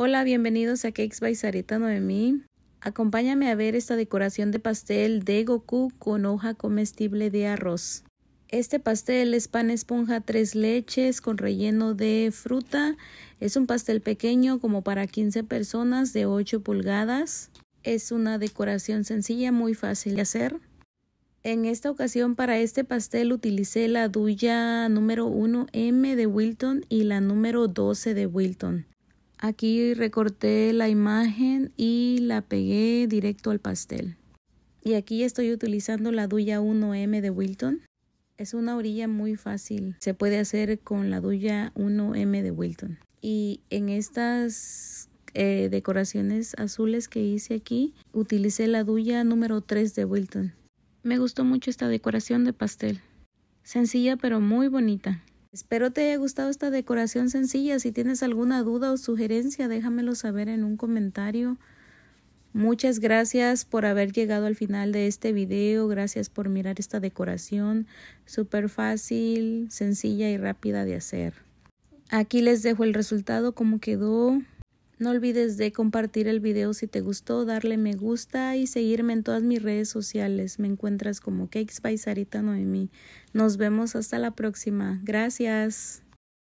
Hola, bienvenidos a Cakes by Sarita Noemí. Acompáñame a ver esta decoración de pastel de Goku con hoja comestible de arroz. Este pastel es pan esponja tres leches con relleno de fruta. Es un pastel pequeño como para 15 personas de 8 pulgadas. Es una decoración sencilla, muy fácil de hacer. En esta ocasión para este pastel utilicé la duya número 1M de Wilton y la número 12 de Wilton. Aquí recorté la imagen y la pegué directo al pastel. Y aquí estoy utilizando la Duya 1M de Wilton. Es una orilla muy fácil. Se puede hacer con la Duya 1M de Wilton. Y en estas eh, decoraciones azules que hice aquí, utilicé la Duya número 3 de Wilton. Me gustó mucho esta decoración de pastel. Sencilla pero muy bonita. Espero te haya gustado esta decoración sencilla. Si tienes alguna duda o sugerencia, déjamelo saber en un comentario. Muchas gracias por haber llegado al final de este video. Gracias por mirar esta decoración. Súper fácil, sencilla y rápida de hacer. Aquí les dejo el resultado como quedó. No olvides de compartir el video si te gustó, darle me gusta y seguirme en todas mis redes sociales. Me encuentras como Cakes by Sarita Noemí. Nos vemos hasta la próxima. Gracias.